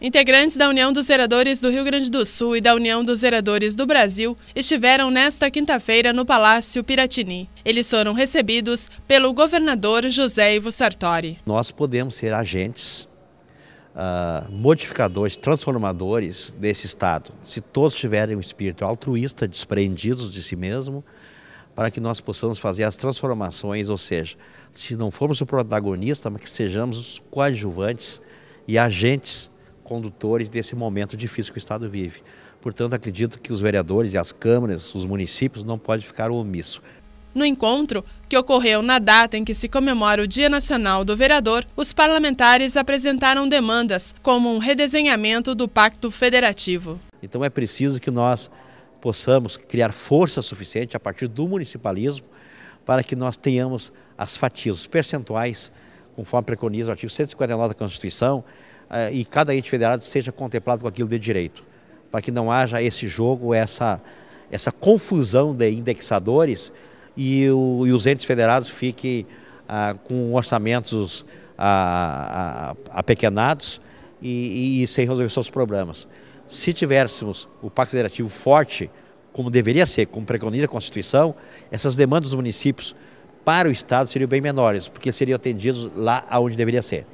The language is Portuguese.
Integrantes da União dos Vereadores do Rio Grande do Sul e da União dos Vereadores do Brasil estiveram nesta quinta-feira no Palácio Piratini. Eles foram recebidos pelo governador José Ivo Sartori. Nós podemos ser agentes, uh, modificadores, transformadores desse Estado, se todos tiverem um espírito altruísta, desprendidos de si mesmo, para que nós possamos fazer as transformações, ou seja, se não formos o protagonista, mas que sejamos os coadjuvantes e agentes condutores desse momento difícil que o Estado vive. Portanto, acredito que os vereadores e as câmaras, os municípios, não podem ficar omissos. No encontro, que ocorreu na data em que se comemora o Dia Nacional do Vereador, os parlamentares apresentaram demandas, como um redesenhamento do Pacto Federativo. Então é preciso que nós possamos criar força suficiente a partir do municipalismo para que nós tenhamos as fatias, os percentuais, conforme preconiza o artigo 159 da Constituição, eh, e cada ente federado seja contemplado com aquilo de direito, para que não haja esse jogo, essa, essa confusão de indexadores e, o, e os entes federados fiquem ah, com orçamentos ah, ah apequenados e, e sem resolver seus problemas. Se tivéssemos o Pacto Federativo forte, como deveria ser, como preconiza a Constituição, essas demandas dos municípios para o Estado seriam bem menores, porque seriam atendidos lá onde deveria ser.